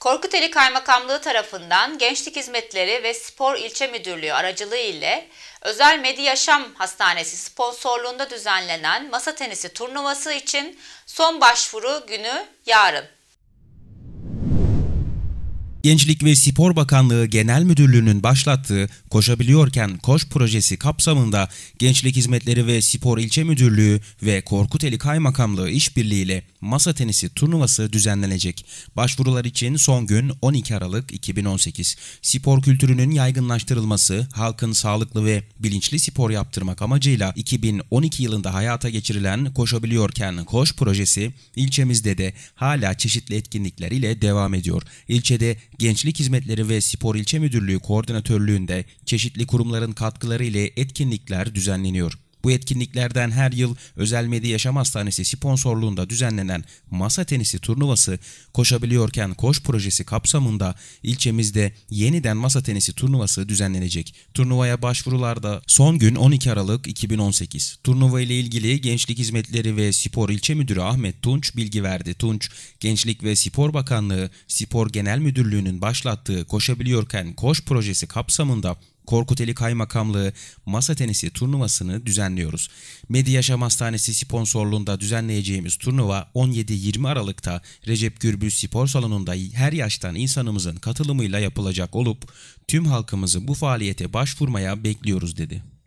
Korkuteli Kaymakamlığı tarafından Gençlik Hizmetleri ve Spor İlçe Müdürlüğü aracılığı ile Özel Medya Yaşam Hastanesi sponsorluğunda düzenlenen masa tenisi turnuvası için son başvuru günü yarın. Gençlik ve Spor Bakanlığı Genel Müdürlüğü'nün başlattığı Koşabiliyorken Koş projesi kapsamında Gençlik Hizmetleri ve Spor İlçe Müdürlüğü ve Korkuteli Kaymakamlığı işbirliğiyle masa tenisi turnuvası düzenlenecek. Başvurular için son gün 12 Aralık 2018. Spor kültürünün yaygınlaştırılması, halkın sağlıklı ve bilinçli spor yaptırmak amacıyla 2012 yılında hayata geçirilen Koşabiliyorken Koş projesi ilçemizde de hala çeşitli etkinlikler ile devam ediyor. İlçede Gençlik Hizmetleri ve Spor İlçe Müdürlüğü koordinatörlüğünde çeşitli kurumların katkıları ile etkinlikler düzenleniyor. Bu etkinliklerden her yıl Özel Medya Yaşam Hastanesi sponsorluğunda düzenlenen masa tenisi turnuvası Koşabiliyorken Koş projesi kapsamında ilçemizde yeniden masa tenisi turnuvası düzenlenecek. Turnuvaya başvurularda son gün 12 Aralık 2018. Turnuva ile ilgili Gençlik Hizmetleri ve Spor İlçe Müdürü Ahmet Tunç bilgi verdi. Tunç, Gençlik ve Spor Bakanlığı Spor Genel Müdürlüğü'nün başlattığı Koşabiliyorken Koş projesi kapsamında Korkuteli Kaymakamlığı masa tenisi turnuvasını düzenliyoruz. Medya Yaşam Hastanesi sponsorluğunda düzenleyeceğimiz turnuva 17-20 Aralık'ta Recep Gürbüz Spor Salonu'nda her yaştan insanımızın katılımıyla yapılacak olup tüm halkımızı bu faaliyete başvurmaya bekliyoruz dedi.